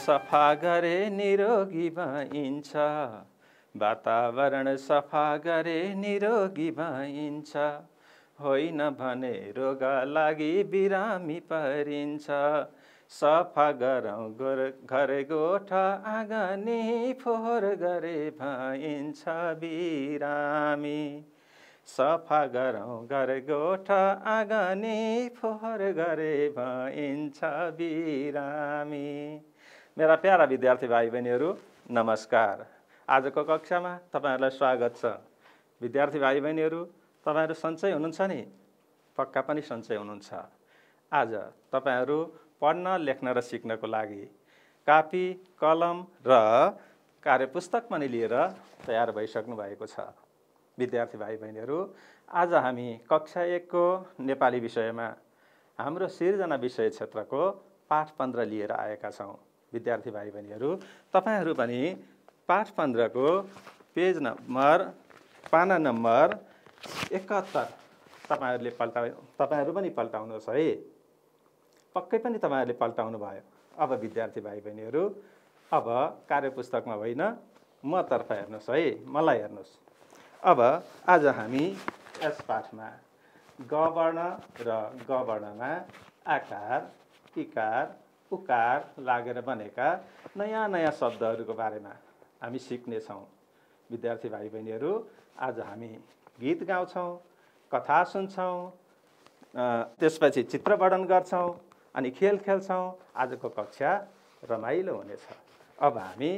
सफा गरे निरोगी भइन्छ वातावरण सफा गरे निरोगी भइन्छ होइन भने रोग लागि बिरामी परिन्छ सफा गरौँ गोर घर गोठ आँगनी फोहोर गरे भइन्छ बिरामी सफा गरौँ घर गोठ आँगनी फोहोर गरे भइन्छ बिरामी मेरा प्यारा विद्यार्थी भाइ बहिनीहरू नमस्कार आजको कक्षामा तपाईँहरूलाई स्वागत छ विद्यार्थी भाइ बहिनीहरू तपाईँहरू सन्चै हुनुहुन्छ नि पक्का पनि सन्चै हुनुहुन्छ आज तपाईँहरू पढ्न लेख्न र सिक्नको लागि कापी कलम र कार्यपुस्तक पनि लिएर तयार भइसक्नु भएको छ विद्यार्थी भाइ बहिनीहरू आज हामी कक्षा एकको नेपाली विषयमा हाम्रो सिर्जना विषय क्षेत्रको पाठ पन्ध्र लिएर आएका छौँ विद्यार्थी भाइ बहिनीहरू तपाईँहरू पनि पाठ पन्ध्रको पेज नम्बर पाना नम्बर एकात्तर तपाईँहरूले पल्टा तपाईँहरू पनि पल्टाउनुहोस् है पक्कै पनि तपाईँहरूले पल्टाउनु भयो अब विद्यार्थी भाइ बहिनीहरू अब कार्यपुस्तकमा होइन मतर्फ हेर्नुहोस् है मलाई हेर्नुहोस् अब आज हामी यस पाठमा गवर्ण र गवर्णमा आकार इकार उकार लागेर बनेका नयाँ नयाँ शब्दहरूको बारेमा हामी सिक्नेछौँ विद्यार्थी भाइ बहिनीहरू आज हामी गीत गाउँछौँ कथा सुन्छौँ त्यसपछि चित्र वर्णन गर्छौँ अनि खेल खेल्छौँ आजको कक्षा रमाइलो हुनेछ अब हामी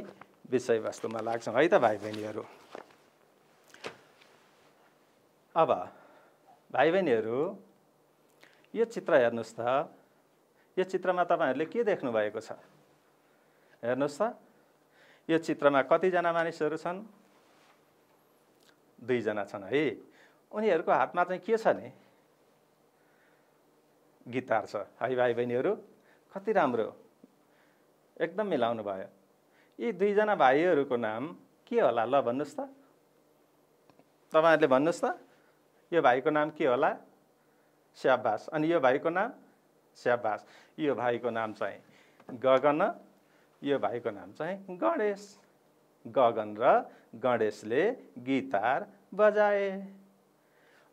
विषयवस्तुमा लाग्छौँ है त भाइ बहिनीहरू अब भाइ बहिनीहरू यो चित्र हेर्नुहोस् त यो चित्रमा तपाईँहरूले के देख्नु भएको छ हेर्नुहोस् त यो चित्रमा कतिजना मानिसहरू छन् दुईजना छन् है उनीहरूको हातमा चाहिँ के छ नि गिटार छ है भाइ बहिनीहरू कति राम्रो एकदम मिलाउनु भयो यी दुईजना भाइहरूको नाम के होला ल भन्नुहोस् त तपाईँहरूले भन्नुहोस् त यो भाइको नाम के होला स्याबास अनि यो भाइको नाम स्याबास यो भाइको नाम चाहिँ गगन यो भाइको नाम चाहिँ गणेश गगन र गणेशले गिटार बजाए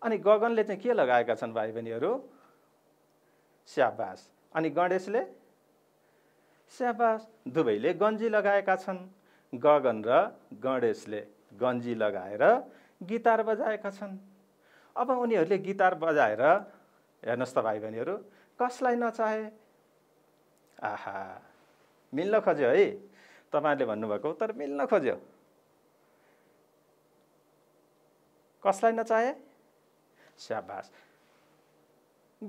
अनि गगनले चाहिँ के लगाएका छन् भाइ बहिनीहरू स्याबास अनि गणेशले स्याबास दुवैले गन्जी लगाएका छन् गगन र गणेशले गन्जी लगाएर गिटार बजाएका छन् अब उनीहरूले गिटार बजाएर हेर्नुहोस् त भाइ बहिनीहरू कसलाई नचाहे आहा मिल्न खोज्यो है तपाईँहरूले भन्नुभएको तर मिल्न खोज्यो कसलाई नचाहे स्याबास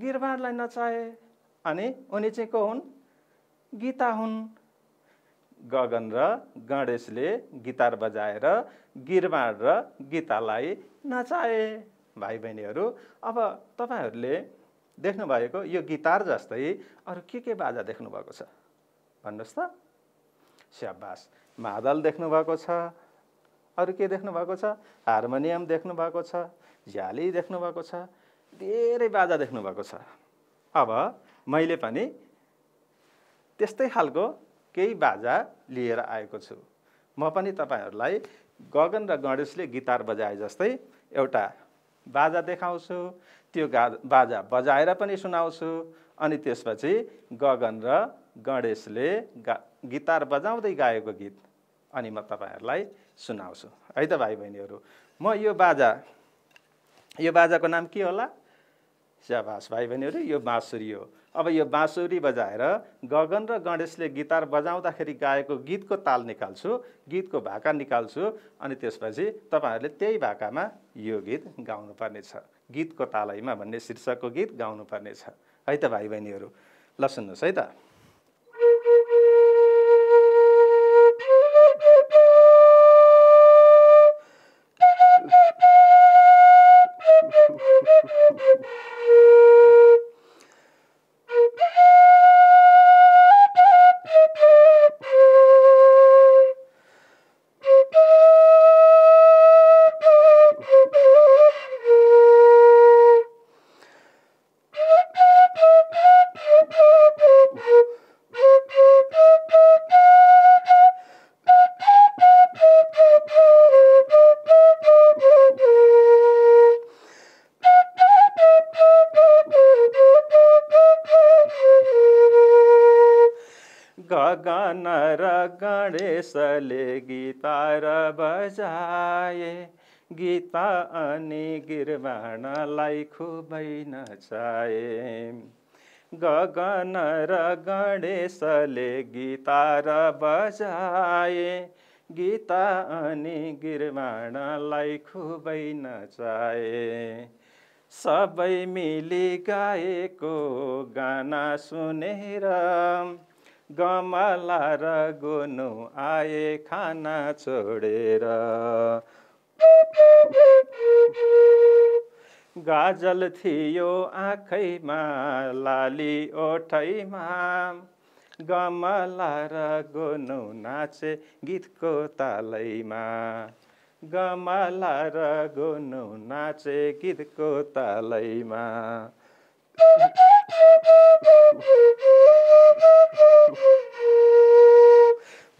गिरबारलाई नचाहे अनि उनी चाहिँ को हुन् गीता हुन् गगन र गणेशले गिटार बजाएर गिरबार र गीतालाई नचाहे भाइ बहिनीहरू अब तपाईँहरूले देख्नुभएको यो गिटार जस्तै अरू के के बाजा देख्नुभएको छ भन्नुहोस् त स्याबास मादल देख्नुभएको छ अरू के देख्नुभएको छ हार्मोनियम देख्नुभएको छ झ्याली देख्नुभएको छ धेरै बाजा देख्नुभएको छ अब मैले पनि त्यस्तै खालको केही बाजा लिएर आएको छु म पनि तपाईँहरूलाई गगन र गणेशले गिटार बजाए जस्तै एउटा बाजा देखाउँछु त्यो गा बाजा बजाएर पनि सुनाउँछु अनि त्यसपछि गगन र गणेशले गा गिटार बजाउँदै गाएको गीत अनि म तपाईँहरूलाई सुनाउँछु है त भाइ बहिनीहरू म यो बाजा यो बाजाको नाम के होला स्याबास भाइ बहिनीहरू यो बाँसुरी हो अब यो बाँसुरी बजाएर गगन र गणेशले गिटार बजाउँदाखेरि गाएको गीतको ताल निकाल्छु गीतको भाका निकाल्छु अनि त्यसपछि तपाईँहरूले त्यही भाकामा यो गीत गाउनुपर्नेछ गीतको तालैमा भन्ने शीर्षकको गीत गाउनुपर्नेछ है त भाइ बहिनीहरू ल सुन्नुहोस् है त गणेशले गीता र बजाए गीता अनि गिरवाणलाई खुबै नचाए गगन र गणेशले गीता र बजाए गीता अनि गिरवाणलाई खुबै नचाए सबै मिली गाएको गाना सुनेर गमला र गुनु आए खाना छोडेर गाजल थियो आँखैमा लाली ओठैमा गमला र गोनु नाचे गीतको तालैमा गमला र गुनु नाचे गीतको तालैमा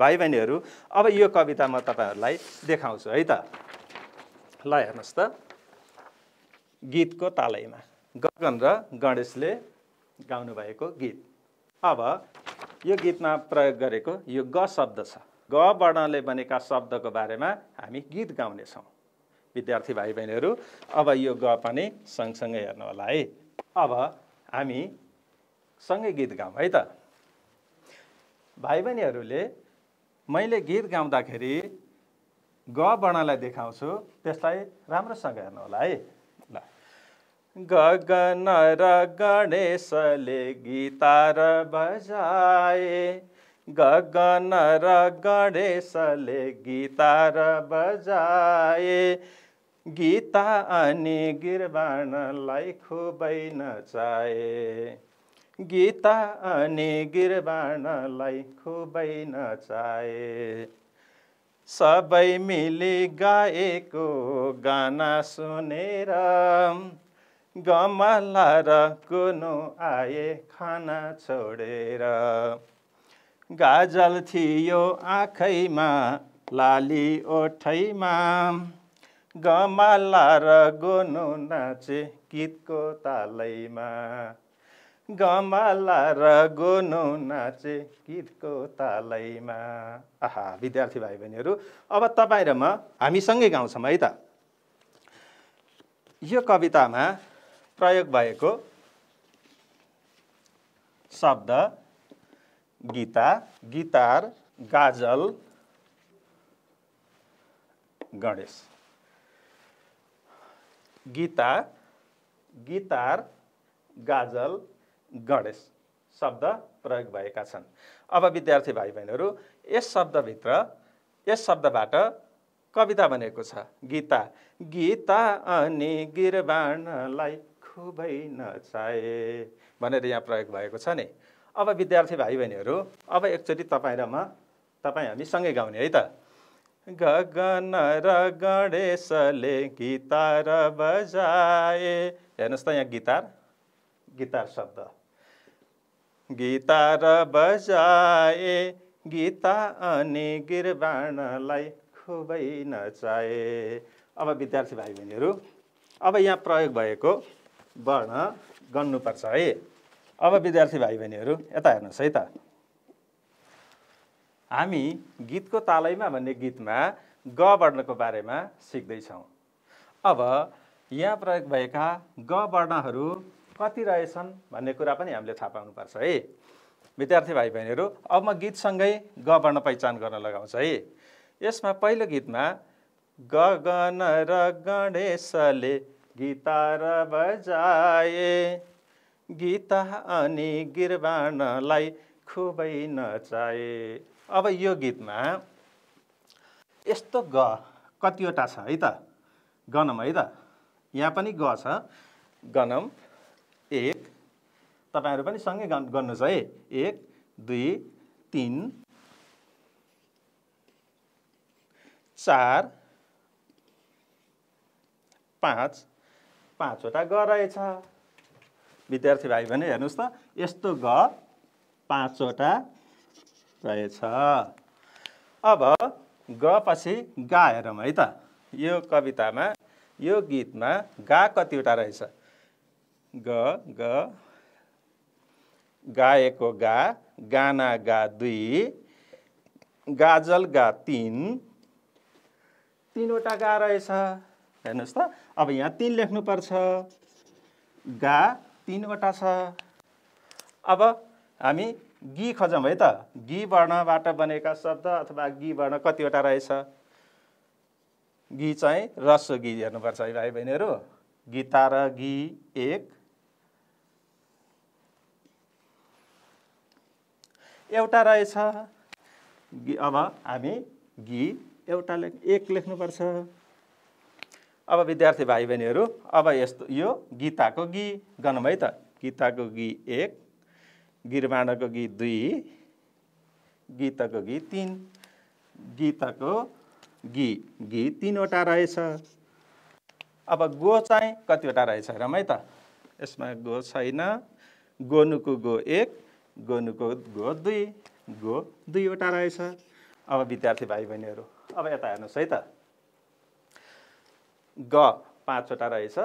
भाइ बहिनीहरू अब यो कविता म तपाईँहरूलाई देखाउँछु है त ल हेर्नुहोस् त गीतको तालैमा गगन र गणेशले गाउनुभएको गीत अब यो गीतमा प्रयोग गरेको यो ग शब्द छ ग वर्णले बनेका शब्दको बारेमा हामी गीत गाउनेछौँ विद्यार्थी भाइ बहिनीहरू अब यो ग पनि सँगसँगै हेर्नु होला है अब हामी सँगै गीत गाउँ है त भाइ बहिनीहरूले मैले गीत गाउँदाखेरि ग वर्णलाई देखाउँछु त्यसलाई राम्रोसँग हेर्नु होला है ल गगन र गणेशले गिटार बजाए गगन र गणेशले गिटार बजाए गीता अनि गिरवाणलाई खुबै नचाए गीता अनि गिरवाणलाई खुबै नचाए सबै मिली गाएको गाना सुनेर गमला र कुनो आए खाना छोडेर गाजल थियो आँखैमा लाली ओठैमा गमाला र गोनु नाचे गीतको तालैमा गमाला र गोनु नाचे गीतको तालैमा आहा विद्यार्थी भाइ बहिनीहरू अब तपाईँ र म हामीसँगै गाउँछौँ है त यो कवितामा प्रयोग भएको शब्द गीता गिटार गाजल गणेश गीता गीतार गाजल गणेश शब्द प्रयोग भएका छन् अब विद्यार्थी भाइ बहिनीहरू यस शब्दभित्र यस शब्दबाट कविता बनेको छ गीता गीता अनि गिरबाणलाई खुबै नचाए भनेर यहाँ प्रयोग भएको छ नि अब विद्यार्थी भाइ बहिनीहरू अब एकचोटि तपाईँ र म तपाईँ हामी सँगै गाउने है त गगन र गणेशले गीतार बजाए हेर्नुहोस् त यहाँ गीतार गीतार शब्द गीतार बजाए गीता अनि गिरवाणलाई खुबै नचाए अब विद्यार्थी भाइ बहिनीहरू अब यहाँ प्रयोग भएको वर्ण गन्नुपर्छ है अब विद्यार्थी भाइ बहिनीहरू यता हेर्नुहोस् है त हामी गीतको तालैमा भन्ने गीतमा ग वर्णको बारेमा सिक्दैछौँ अब यहाँ प्रयोग भएका ग वर्णहरू कति रहेछन् भन्ने कुरा पनि हामीले थाहा पाउनुपर्छ है विद्यार्थी भाइ बहिनीहरू अब म गीतसँगै ग वर्ण पहिचान गर्न लगाउँछ है यसमा पहिलो गीतमा गगन र गणेशले र बजाए गीता अनि गिरवाणलाई खुबै नचाए अब यो गीतमा यस्तो ग कतिवटा छ है त गनम है त यहाँ पनि ग छ गनम एक तपाईँहरू पनि सँगै गर्नुहोस् है एक दुई तिन चार पाँच पाँचवटा ग रहेछ विद्यार्थी भाइ भने हेर्नुहोस् त यस्तो ग पाँचवटा रहेछ अब ग पछि गा हेरौँ है त यो कवितामा यो गीतमा गा कतिवटा रहेछ ग ग गाएको गा गाना गा दुई गाजल गा तिन तिनवटा गा रहेछ हेर्नुहोस् त अब यहाँ तिन लेख्नुपर्छ गा तिनवटा छ अब हामी गी खोजौँ है त गी वर्णबाट बनेका शब्द अथवा गी वर्ण कतिवटा रहेछ गी चाहिँ रसो गी हेर्नुपर्छ है भाइ बहिनीहरू गीता र गी एक एउटा रहेछ अब हामी गी एउटा लेख एक लेख्नुपर्छ अब विद्यार्थी भाइ बहिनीहरू अब यस्तो यो गीताको गी गनौँ है त गीताको गी एक गिरबाणको गीत दुई गीतको गीत तिन गीतको गी गीत तिनवटा रहेछ अब गो चाहिँ कतिवटा रहेछ हेरौँ है त यसमा गो छैन गोनुको गो एक गोनुको गो दुई गो दुईवटा रहेछ अब विद्यार्थी भाइ बहिनीहरू अब यता हेर्नुहोस् है त ग पाँचवटा रहेछ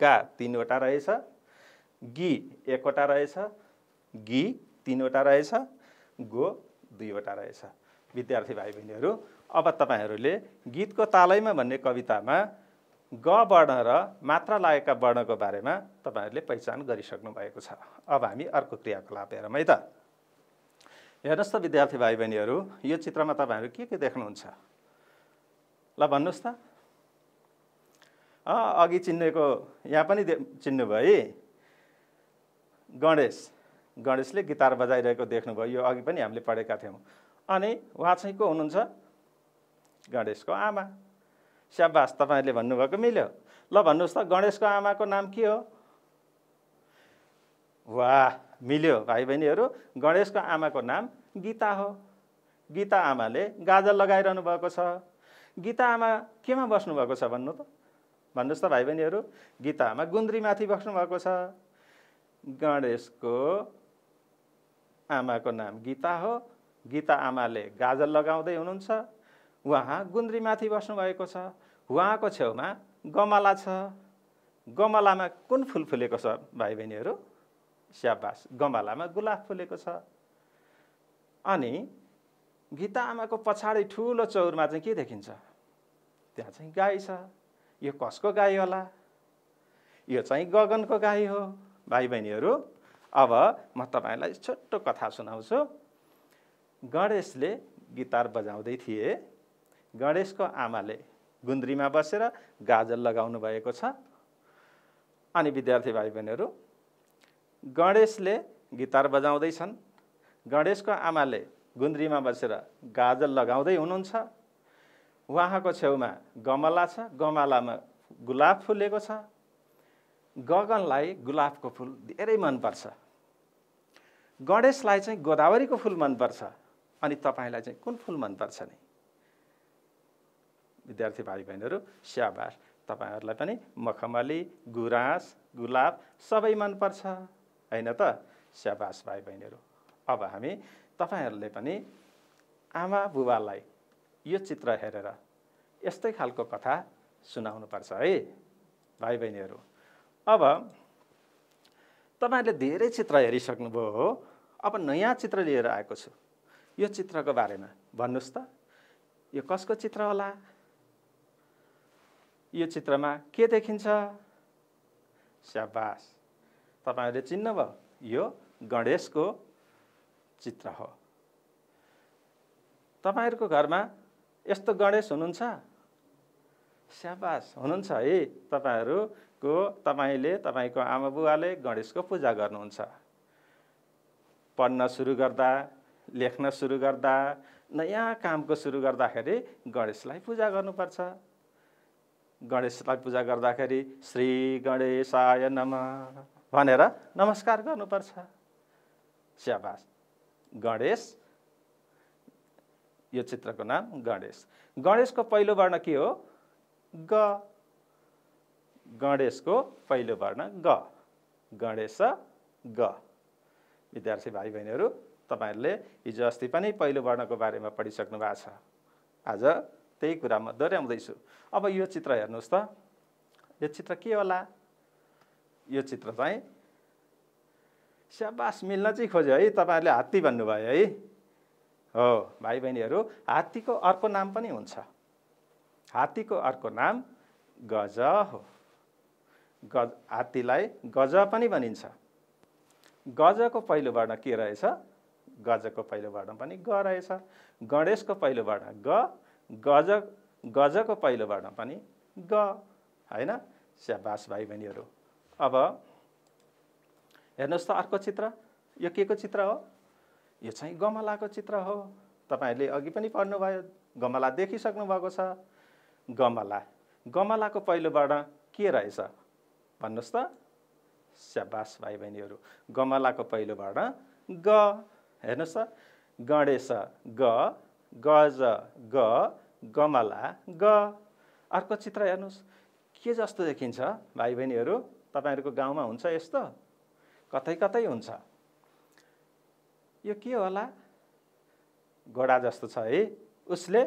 गा तिनवटा रहेछ गी एकवटा रहेछ गी तिनवटा रहेछ गो दुईवटा रहेछ विद्यार्थी भाइ बहिनीहरू अब तपाईँहरूले गीतको तालैमा भन्ने कवितामा ग वर्ण र मात्रा लागेका वर्णको बारेमा तपाईँहरूले पहिचान गरिसक्नु भएको छ अब हामी अर्को क्रियाकलाप हेरौँ है त हेर्नुहोस् त विद्यार्थी भाइ बहिनीहरू यो चित्रमा तपाईँहरू के के देख्नुहुन्छ ल भन्नुहोस् त अघि चिन्नेको यहाँ पनि चिन्नुभयो है गणेश गणेशले गिटार बजाइरहेको देख्नुभयो यो अघि पनि हामीले पढेका थियौँ अनि उहाँ चाहिँ को हुनुहुन्छ गणेशको आमा स्याबास तपाईँहरूले भन्नुभएको मिल्यो ल भन्नुहोस् त गणेशको आमाको नाम के हो वा मिल्यो भाइ बहिनीहरू गणेशको आमाको नाम गीता हो गीता आमाले गाजर लगाइरहनु भएको छ गीता आमा केमा बस्नुभएको छ भन्नु त भन्नुहोस् त भाइ बहिनीहरू गीता आमा गुन्द्रीमाथि बस्नुभएको छ गणेशको आमाको नाम गीता हो गीता आमाले गाजर लगाउँदै हुनुहुन्छ उहाँ गुन्द्रीमाथि बस्नुभएको छ उहाँको छेउमा गमला छ गमलामा कुन फुल फुलेको छ भाइ बहिनीहरू स्याबास गमलामा गुलाब फुलेको छ अनि गीता आमाको पछाडि ठुलो चौरमा चाहिँ के देखिन्छ त्यहाँ चाहिँ गाई छ यो कसको गाई होला यो चाहिँ गगनको गाई हो भाइ बहिनीहरू अब म तपाईँलाई छोटो कथा सुनाउँछु गणेशले गिटार बजाउँदै थिए गणेशको आमाले गुन्द्रीमा बसेर गाजल लगाउनु भएको छ अनि विद्यार्थी भाइ बहिनीहरू गणेशले गिटार बजाउँदैछन् गणेशको आमाले गुन्द्रीमा बसेर गाजल लगाउँदै हुनुहुन्छ उहाँको छेउमा गमला छ गमलामा गुलाब फुलेको छ गगनलाई गुलाबको फुल धेरै मनपर्छ गणेशलाई चाहिँ गोदावरीको फुल मनपर्छ अनि तपाईँलाई चाहिँ कुन फुल मनपर्छ नि विद्यार्थी भाइ बहिनीहरू स्याबास तपाईँहरूलाई पनि मखमली गुराँस गुलाब सबै मनपर्छ होइन त स्याबास भाइ बहिनीहरू अब हामी तपाईँहरूले पनि आमा बुबालाई यो चित्र हेरेर यस्तै खालको कथा सुनाउनुपर्छ है भाइ बहिनीहरू अब तपाईँहरूले धेरै चित्र हेरिसक्नुभयो हो अब नयाँ चित्र लिएर आएको छु यो चित्रको बारेमा भन्नुहोस् त यो कसको चित्र होला यो चित्रमा के देखिन्छ स्याबास तपाईँहरूले चिन्नुभयो यो गणेशको चित्र हो तपाईँहरूको घरमा यस्तो गणेश हुनुहुन्छ स्याबास हुनुहुन्छ है तपाईँहरूको तपाईँले तपाईँको आमा बुवाले गणेशको पूजा गर्नुहुन्छ पढ्न सुरु गर्दा लेख्न सुरु गर्दा नयाँ कामको सुरु गर्दाखेरि गणेशलाई पूजा गर्नुपर्छ गणेशलाई पूजा गर्दाखेरि श्री गणेशाय नम भनेर नमस्कार गर्नुपर्छ स्याबास गणेश यो चित्रको नाम गणेश गणेशको पहिलो वर्ण के हो ग गणेशको पहिलो वर्ण ग गणेश ग विद्यार्थी भाइ बहिनीहरू तपाईँहरूले हिजो अस्ति पनि पहिलो वर्णको बारेमा पढिसक्नु भएको छ आज त्यही कुरा म दोहोऱ्याउँदैछु अब यो चित्र हेर्नुहोस् त यो चित्र के होला यो चित्र चाहिँ स्याबास मिल्न चाहिँ खोज्यो है तपाईँहरूले हात्ती भन्नुभयो है हो भाइ बहिनीहरू हात्तीको अर्को नाम पनि हुन्छ हात्तीको अर्को नाम गज हो गज हात्तीलाई गज पनि भनिन्छ गजको पहिलो वर्ण के रहेछ गजको पहिलो वर्ण पनि ग रहेछ गणेशको पहिलो वर्ण ग गज गजको पहिलो वर्ण पनि ग होइन स्याबास भाइ बहिनीहरू अब हेर्नुहोस् त अर्को चित्र यो के को चित्र हो यो चाहिँ गमलाको चित्र हो तपाईँहरूले अघि पनि पढ्नुभयो गमला देखिसक्नु भएको छ गमला गमलाको पहिलो वर्ण के रहेछ भन्नुहोस् त स्याबास भाइ बहिनीहरू गमलाको पहिलोबाट ग हेर्नुहोस् त गणेश ग गज ग गमला ग अर्को चित्र हेर्नुहोस् के जस्तो देखिन्छ भाइ बहिनीहरू तपाईँहरूको गाउँमा हुन्छ यस्तो कतै कतै हुन्छ यो के होला घोडा जस्तो छ है उसले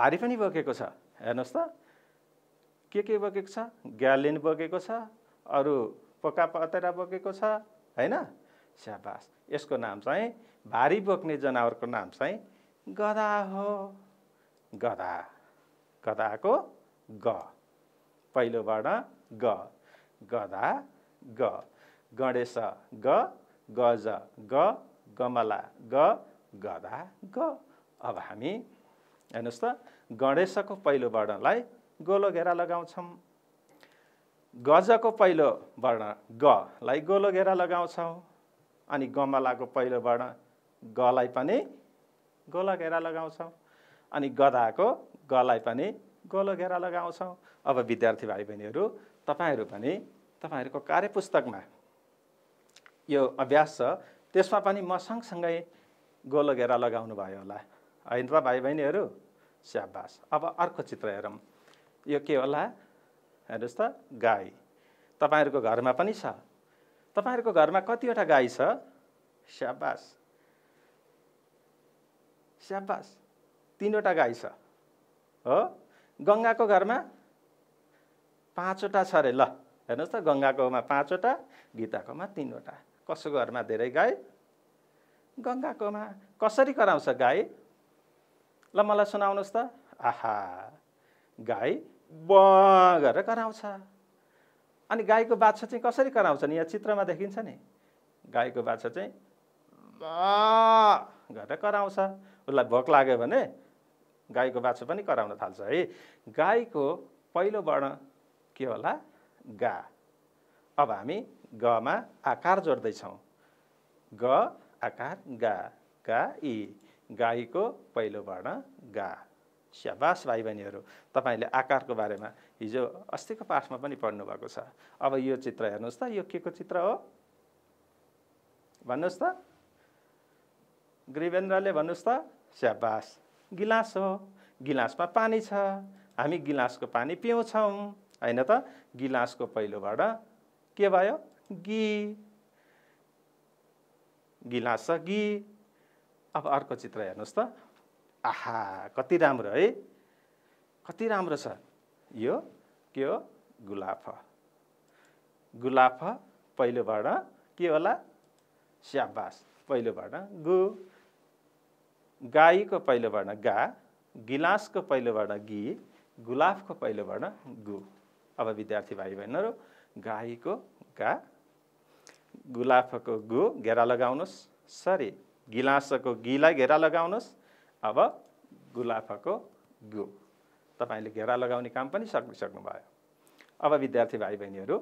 भारी पनि बोकेको छ हेर्नुहोस् त के के बोकेको छ ग्यालिन बोकेको छ अरू पोका पतेरा बोकेको छ होइन स्याबास यसको नाम चाहिँ भारी बोक्ने जनावरको नाम चाहिँ गदा हो गदा, गदाको ग वर्ण ग गदा ग गणेश ग गज ग गमला ग गदा ग अब हामी हेर्नुहोस् त गणेशको पहिलो वर्णलाई गोलो घेरा लगाउँछौँ गजको पहिलो वर्ण गलाई गोलो घेरा लगाउँछौँ अनि गमलाको पहिलो वर्ण गलाई पनि गोलो घेरा लगाउँछौँ अनि गदाको गलाई पनि गोलो घेरा लगाउँछौँ अब विद्यार्थी भाइ बहिनीहरू तपाईँहरू पनि तपाईँहरूको कार्यपुस्तकमा यो अभ्यास छ त्यसमा पनि म सँगसँगै गोलो घेरा लगाउनु भयो होला होइन त भाइ बहिनीहरू स्याबास अब अर्को चित्र हेरौँ यो के होला हेर्नुहोस् त गाई तपाईँहरूको घरमा पनि छ तपाईँहरूको घरमा कतिवटा गाई छ स्याबास स्याबास तिनवटा गाई छ हो गङ्गाको घरमा पाँचवटा छ अरे ल हेर्नुहोस् त गङ्गाकोमा पाँचवटा गीताकोमा तिनवटा कसको घरमा धेरै गाई गङ्गाकोमा कसरी कराउँछ गाई ल मलाई सुनाउनुहोस् त आहा गाई ब गरेर कराउँछ अनि गाईको बाछा चाहिँ कसरी कराउँछ नि यहाँ चित्रमा देखिन्छ नि गाईको बाछा चाहिँ ब गरेर कराउँछ उसलाई भोक लाग्यो भने गाईको बाछा पनि कराउन थाल्छ है गाईको पहिलो वर्ण के होला गा अब हामी गमा आकार जोड्दैछौँ ग आकार गा गा इ गाईको पहिलो वर्ण गा स्याबास भाइ बहिनीहरू तपाईँले आकारको बारेमा हिजो अस्तिको पाठमा पनि पढ्नुभएको छ अब यो चित्र हेर्नुहोस् त यो के को चित्र हो भन्नुहोस् त ग्रिवेन्द्रले भन्नुहोस् त स्याबास गिलास हो गिलासमा पानी छ हामी गिलासको पानी पिउँछौँ होइन त गिलासको पहिलोबाट के भयो गि गिलास छ गी अब अर्को चित्र हेर्नुहोस् त आहा कति राम्रो है कति राम्रो छ यो के हो गुलाफ गुलाफ पहिलोबाट के होला स्याबास पहिलोबाट गु गाईको पहिलोबाट गा गिलासको पहिलोबाट गि गुलाफको पहिलोबाट गु अब विद्यार्थी भाइ बहिनीहरू गाईको गा गुलाफको गु घेरा लगाउनुहोस् सरी गिलासको गीलाई घेरा लगाउनुहोस् अब गुलाफाको बिउ तपाईँले घेरा लगाउने काम पनि सकिसक्नुभयो अब विद्यार्थी भाइ बहिनीहरू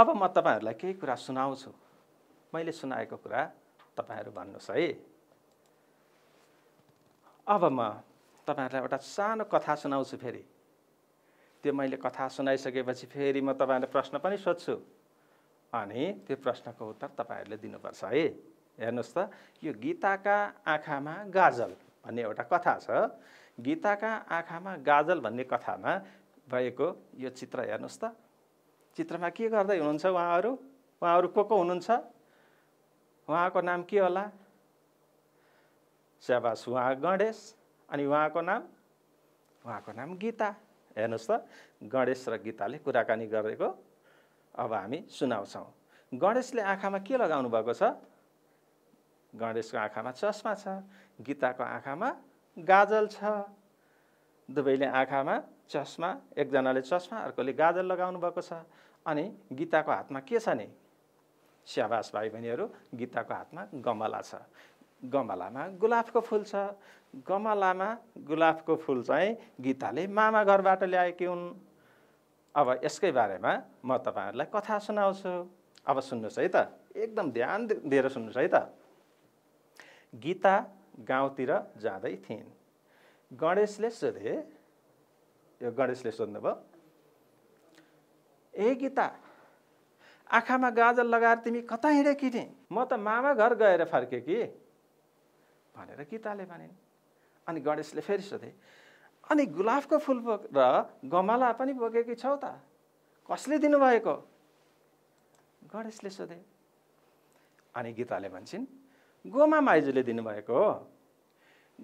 अब म तपाईँहरूलाई केही कुरा सुनाउँछु मैले सुनाएको कुरा तपाईँहरू भन्नुहोस् है अब म तपाईँहरूलाई एउटा सानो कथा सुनाउँछु फेरि त्यो मैले कथा सुनाइसकेपछि फेरि म तपाईँहरूलाई प्रश्न पनि सोध्छु अनि त्यो प्रश्नको उत्तर तपाईँहरूले दिनुपर्छ है हेर्नुहोस् त यो गीताका आँखामा गाजल भन्ने एउटा कथा छ गीताका आँखामा गाजल भन्ने कथामा भएको यो चित्र हेर्नुहोस् त चित्रमा के गर्दै हुनुहुन्छ उहाँहरू उहाँहरू को को हुनुहुन्छ उहाँको नाम के होला स्याबास उहाँ गणेश अनि उहाँको नाम उहाँको नाम गीता हेर्नुहोस् त गणेश र गीताले कुराकानी गरेको अब हामी सुनाउँछौँ गणेशले आँखामा के लगाउनु भएको छ गणेशको आँखामा चस्मा छ गीताको आँखामा गाजल छ दुवैले आँखामा चस्मा एकजनाले चस्मा अर्कोले गाजल लगाउनु भएको छ अनि गीताको हातमा के छ नि स्याबास भाइ बहिनीहरू गीताको हातमा गमला छ गमलामा गुलाबको फुल छ गमलामा गुलाबको फुल चाहिँ गीताले मामा घरबाट ल्याएकी हुन् अब यसकै बारेमा म तपाईँहरूलाई कथा सुनाउँछु अब सुन्नुहोस् है त एकदम ध्यान दिएर सुन्नुहोस् है त गीता गाउँतिर जाँदै थिइन् गणेशले सोधे यो गणेशले सोध्नुभयो ए गीता आँखामा गाजर लगाएर तिमी कता हिँडे किने म त मामा घर गएर फर्केँ कि भनेर गीताले भनिन् अनि गणेशले फेरि सोधे अनि गुलाबको फुल बोक र गमला पनि बोकेकी छौ त कसले दिनुभएको गणेशले सोधे अनि गीताले भन्छन् गोमा माइजूले दिनुभएको हो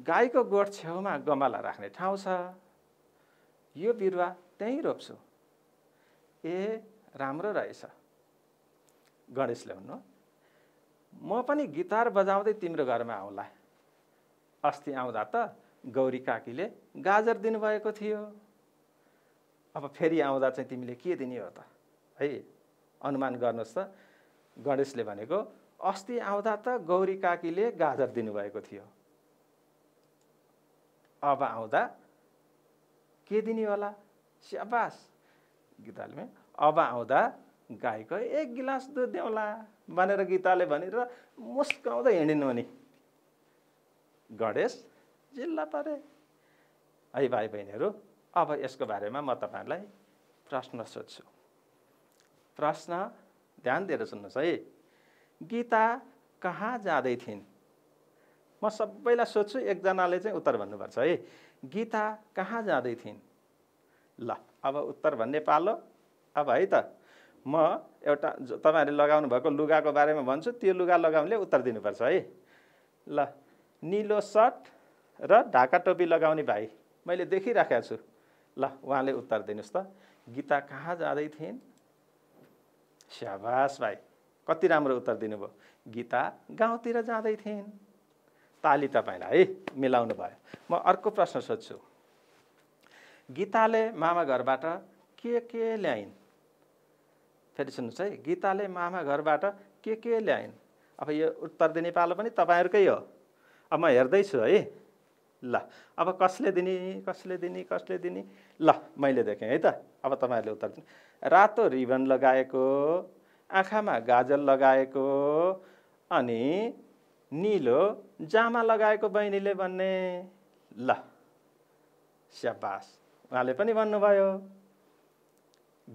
गाईको गोठ छेउमा गमला राख्ने ठाउँ छ यो बिरुवा त्यहीँ रोप्छु ए राम्रो रहेछ गणेशले भन्नु म पनि गिटार बजाउँदै तिम्रो घरमा आउँला अस्ति आउँदा त गौरी काकीले गाजर दिनुभएको थियो अब फेरि आउँदा चाहिँ तिमीले के दिने हो त है अनुमान गर्नुहोस् त गणेशले भनेको अस्ति आउँदा त गौरी काकीले गाजर दिनुभएको थियो अब आउँदा के दिने होला स्याबास गीताले अब आउँदा गाईको एक गिलास दुध देउला भनेर गीताले भनेर मुस्काउँदै हिँडिनु नि गणेश जिल्ला परे है भाइ बहिनीहरू अब यसको बारेमा म तपाईँहरूलाई प्रश्न सोध्छु प्रश्न ध्यान दिएर सुन्नुहोस् है गीता कहाँ जाँदै थिइन् म सबैलाई सोध्छु एकजनाले चाहिँ उत्तर भन्नुपर्छ है गीता कहाँ जाँदै थिइन् ल अब उत्तर भन्ने पालो अब है त म एउटा तपाईँहरूले लगाउनु भएको लुगाको बारेमा भन्छु त्यो लुगा लगाउनेले उत्तर दिनुपर्छ है ल निलो सर्ट र ढाका टोपी लगाउने भाइ मैले देखिराखेको छु ल उहाँले उत्तर दिनुहोस् त गीता कहाँ जाँदै थिइन् स्याबास भाइ कति राम्रो उत्तर दिनुभयो गीता गाउँतिर जाँदै थिइन् ताली तपाईँलाई है मिलाउनु भयो म अर्को प्रश्न सोध्छु गीताले मामा घरबाट के के ल्याइन् फेरि सुन्नुहोस् है गीताले मामा घरबाट के के ल्याइन् अब यो उत्तर दिने पालो पनि तपाईँहरूकै हो अब म हेर्दैछु है ल अब कसले दिने कसले दिने कसले दिने ल मैले देखेँ है त अब तपाईँहरूले उत्तर दिनु रातो रिबन लगाएको आँखामा गाजल लगाएको अनि निलो जामा लगाएको बहिनीले भन्ने ल स्याबास उहाँले पनि भन्नुभयो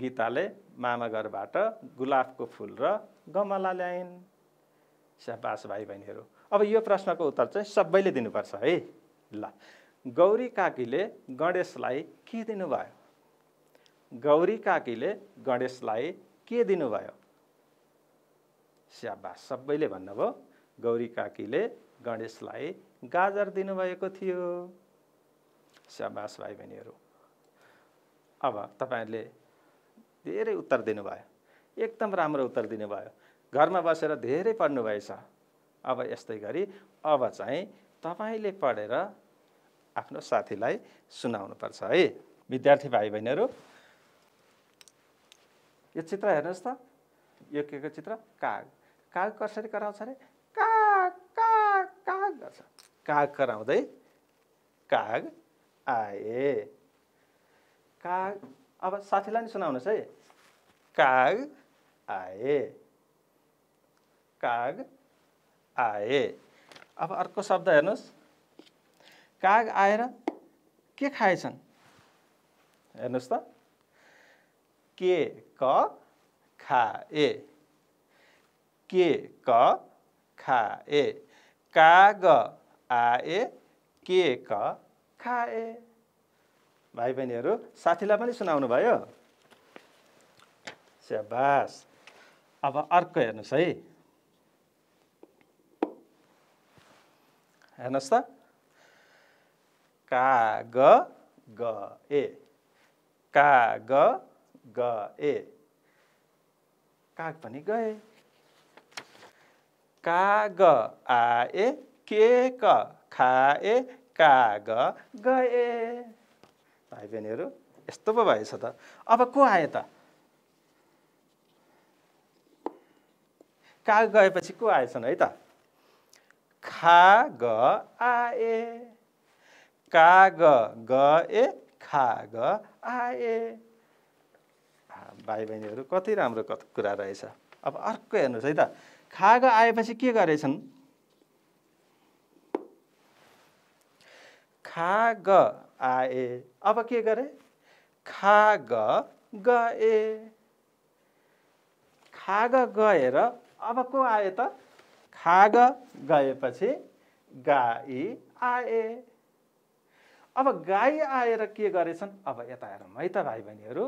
गीताले मामा घरबाट गुलाबको फुल र गमला ल्याइन् स्याबास भाइ बहिनीहरू अब यो प्रश्नको उत्तर चाहिँ सबैले दिनुपर्छ है ल गौरी काकीले गणेशलाई के दिनुभयो गौरी काकीले गणेशलाई के दिनुभयो स्याबा सबैले भन्नुभयो गौरी काकीले गणेशलाई गाजर दिनुभएको थियो स्याबास भाइ बहिनीहरू अब तपाईँहरूले धेरै उत्तर दिनुभयो एकदम राम्रो उत्तर दिनुभयो घरमा बसेर धेरै पढ्नुभएछ अब यस्तै गरी अब चाहिँ तपाईँले पढेर आफ्नो साथीलाई सुनाउनुपर्छ है विद्यार्थी भाइ बहिनीहरू यो चित्र हेर्नुहोस् त यो के को चित्र काग काग कसरी कराउँछ अरे काग काग काग गर्छ काग कराउँदै काग आए काग अब साथीलाई नि सुनाउनुहोस् है काग आए काग आए अब अर्को शब्द हेर्नुहोस् काग आएर के खाएछन् हेर्नुहोस् त के क खा ए के क खाए, ए का ग आ के क खा भाइ बहिनीहरू साथीलाई पनि सुनाउनु भयो स्याबास अब अर्को हेर्नुहोस् है हेर्नुहोस् त का ग ग ए का ग ग ए काग पनि गए काग आए के क e, खाए काग गए e, e. भाइ बहिनीहरू यस्तो पो भएछ त अब को आए त काग गएपछि को आएछन् है त खा ग आए काग गए खाग आए भाइ बहिनीहरू कति राम्रो कुरा रहेछ अब अर्को हेर्नुहोस् है त खाग आएपछि के गरेछन् खाग आए अब के गरे खाग गए खाग गएर अब को आए त खाग गएपछि गाई आए अब गाई आएर के गरेछन् अब यता हेरौँ है त भाइ बहिनीहरू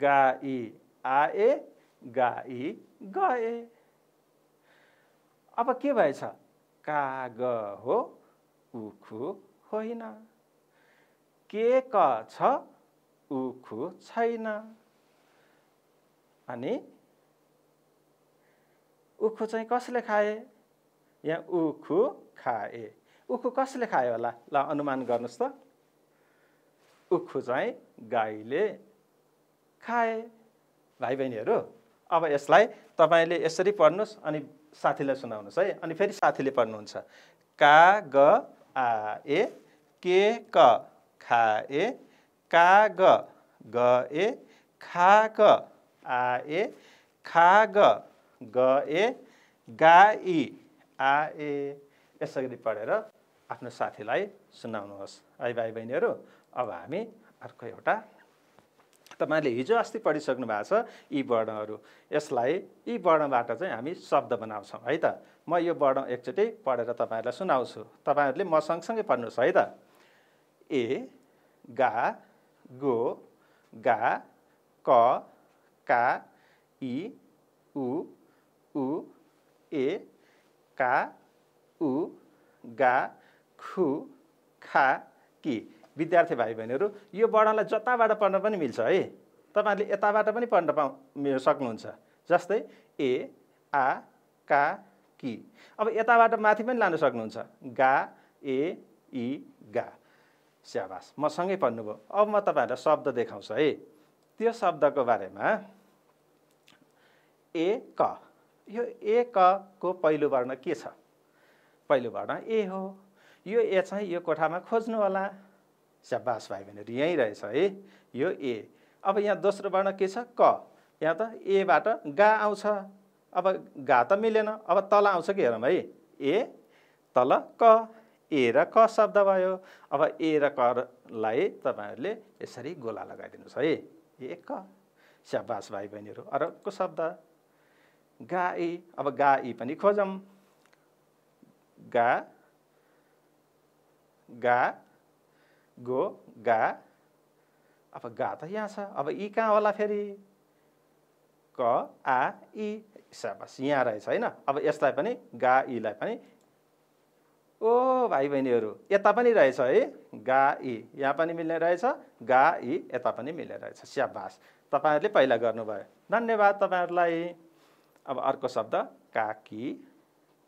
गाई आए गाई गए अब के भएछ काग हो उखु होइन के क छ उखु छैन अनि उखु चाहिँ कसले खाए यहाँ उखु खाए उखु कसले खायो होला ल अनुमान गर्नुहोस् त उखु चाहिँ गाईले खाए भाइ बहिनीहरू अब यसलाई तपाईँले यसरी पढ्नुहोस् अनि साथीलाई सुनाउनुहोस् है अनि फेरि साथीले पढ्नुहुन्छ का ग आ ए के क खा ए का ग ग ए खा क आ ए खा ग ग ए गा इ आ ए यसरी पढेर आफ्नो साथीलाई सुनाउनुहोस् है भाइ बहिनीहरू अब हामी अर्को एउटा तपाईँले हिजो अस्ति पढिसक्नु भएको छ यी वर्णहरू यसलाई यी वर्णबाट चाहिँ हामी शब्द बनाउँछौँ है त म यो वर्ण एकचोटि पढेर तपाईँहरूलाई सुनाउँछु तपाईँहरूले म सँगसँगै पढ्नुहोस् है त ए गा गो गा क का इ उ उ ए का उ गा खु खा कि विद्यार्थी भाइ बहिनीहरू यो वर्णलाई जताबाट पढ्न पनि मिल्छ है तपाईँहरूले यताबाट पनि पढ्न पाउ सक्नुहुन्छ जस्तै ए आ का कि अब यताबाट माथि पनि लानु सक्नुहुन्छ गा ए इ गा स्याबास म मसँगै पढ्नुभयो अब म तपाईँहरूलाई शब्द देखाउँछु है त्यो शब्दको बारेमा ए क यो ए क पहिलो वर्ण के छ पहिलो वर्ण ए हो यो ए चाहिँ यो कोठामा खोज्नु होला स्याबास भाइ भनेर यहीँ रहेछ है यो ए अब यहाँ दोस्रो वर्ण के छ क यहाँ त एबाट गा आउँछ अब गा त मिलेन अब तल आउँछ कि हेरौँ है ए तल क ए र क शब्द भयो अब ए र कलाई तपाईँहरूले यसरी गोला लगाइदिनुहोस् है ए क स्याबास भाइ बहिनीहरू अर्को शब्द गा ए अब गा पनि खोजौँ गा गा गो गा अब गा त यहाँ छ अब इ कहाँ होला फेरि क आ इ सबस यहाँ रहेछ होइन अब यसलाई पनि गा इलाई पनि ओ भाइ बहिनीहरू यता पनि रहेछ है गा इ यहाँ पनि मिल्ने रहेछ गा इ यता पनि मिल्ने रहेछ स्याबास तपाईँहरूले पहिला गर्नुभयो धन्यवाद तपाईँहरूलाई अब अर्को शब्द काकी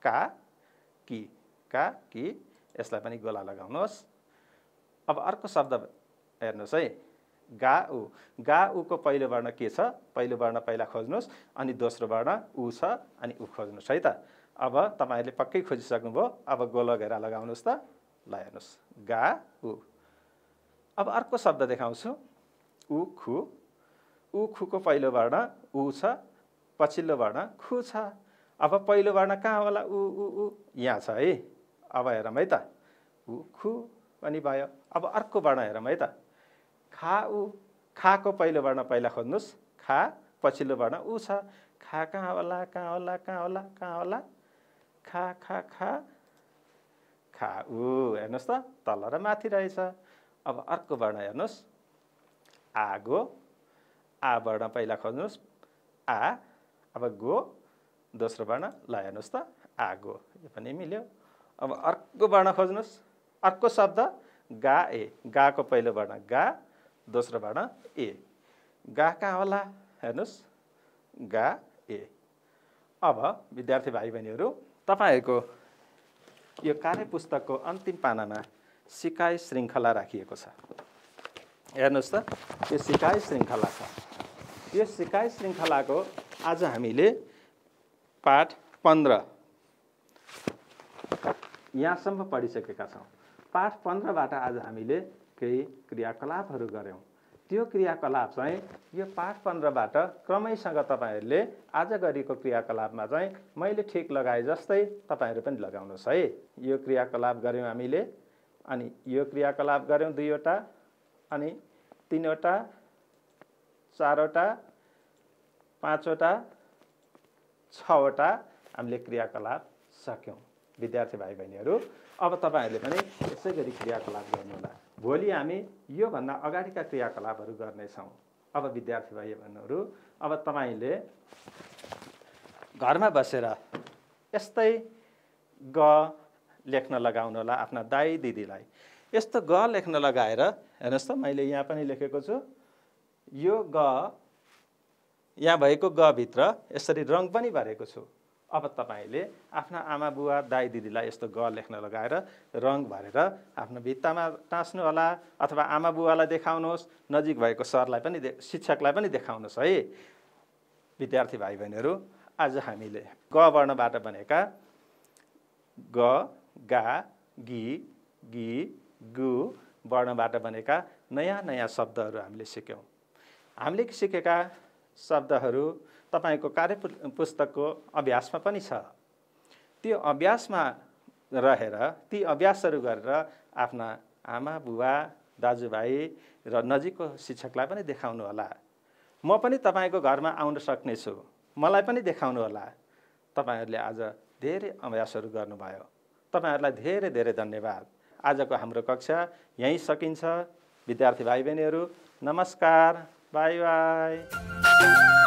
का कि का कि यसलाई पनि गोला लगाउनुहोस् अब अर्को शब्द हेर्नुहोस् है गा ऊ गा ऊको पहिलो वर्ण के छ पहिलो वर्ण पहिला खोज्नुहोस् अनि दोस्रो वर्ण ऊ छ अनि ऊ खोज्नुहोस् है त अब तपाईँहरूले पक्कै खोजिसक्नुभयो अब गोलो घेरा लगाउनुहोस् त ल हेर्नुहोस् गा उ अब अर्को शब्द देखाउँछु ऊ खु ऊ खुको पहिलो वर्ण ऊ छ पछिल्लो वर्ण खु छ अब पहिलो वर्ण कहाँ होला ऊ ऊ यहाँ छ है अब हेरौँ है त ऊ खु पनि भयो अब अर्को वर्ण हेरौँ है त खा ऊ खाको पहिलो वर्ण पहिला खोज्नुहोस् खा पछिल्लो वर्ण ऊ छ खा कहाँ होला कहाँ होला कहाँ होला कहाँ होला खा खा खा खा ऊ हेर्नुहोस् त तल र माथि रहेछ अब अर्को वर्ण हेर्नुहोस् आगो आ वर्ण पहिला खोज्नुहोस् आ अब गो दोस्रो वर्ण ल हेर्नुहोस् त आगो यो पनि मिल्यो अब अर्को वर्ण खोज्नुहोस् अर्को शब्द गा ए गाको पहिलो वर्ण गा दोस्रो वर्ण ए गा कहाँ होला हेर्नुहोस् गा ए अब विद्यार्थी भाइ बहिनीहरू तपाईँहरूको यो कार्यपुस्तकको अन्तिम पानामा सिकाइ श्रृङ्खला राखिएको छ हेर्नुहोस् त यो सिकाइ श्रृङ्खला छ यो सिकाइ श्रृङ्खलाको आज हामीले पाठ पन्ध्र यहाँसम्म पढिसकेका छौँ पाठ पन्ध्रबाट आज हामीले केही क्रियाकलापहरू गऱ्यौँ त्यो क्रियाकलाप चाहिँ यो पाठ पन्ध्रबाट क्रमैसँग तपाईँहरूले आज गरेको क्रियाकलापमा चाहिँ मैले ठिक लगाएँ जस्तै तपाईँहरू पनि लगाउनुहोस् है यो क्रियाकलाप गऱ्यौँ हामीले अनि यो क्रियाकलाप गऱ्यौँ दुईवटा अनि तिनवटा चारवटा पाँचवटा छवटा हामीले क्रियाकलाप सक्यौँ विद्यार्थी भाइ बहिनीहरू अब तपाईँहरूले पनि यसै गरी क्रियाकलाप गर्नुहोला भोलि हामी योभन्दा अगाडिका क्रियाकलापहरू गर्नेछौँ अब विद्यार्थी भाइ बहिनीहरू अब तपाईँले घरमा बसेर यस्तै ग लेख्न लगाउनुहोला आफ्ना दाई दिदीलाई यस्तो ग लेख्न लगाएर हेर्नुहोस् त मैले यहाँ पनि लेखेको छु यो ग यहाँ भएको गभित्र यसरी रङ पनि भरेको छु अब तपाईँले आफ्ना आमा बुवा दाई दिदीलाई यस्तो ग लेख्न लगाएर रङ भरेर आफ्नो भित्तामा टाँस्नुहोला अथवा आमा बुवालाई देखाउनुहोस् नजिक भएको सरलाई पनि दे शिक्षकलाई पनि देखाउनुहोस् है विद्यार्थी भाइ बहिनीहरू आज हामीले ग वर्णबाट बनेका ग गा गी गी गु वर्णबाट बनेका नयाँ नयाँ शब्दहरू हामीले सिक्यौँ हामीले सिकेका शब्दहरू तपाईँको कार्य पुस्तकको अभ्यासमा पनि छ त्यो अभ्यासमा रहेर ती अभ्यासहरू गरेर आफ्ना आमा बुबा दाजुभाइ र नजिकको शिक्षकलाई पनि देखाउनु होला म पनि तपाईँको घरमा आउन सक्नेछु मलाई पनि देखाउनु होला तपाईँहरूले आज धेरै अभ्यासहरू गर्नुभयो तपाईँहरूलाई धेरै धेरै धन्यवाद आजको हाम्रो कक्षा यहीँ सकिन्छ विद्यार्थी भाइ बहिनीहरू नमस्कार बाई बाई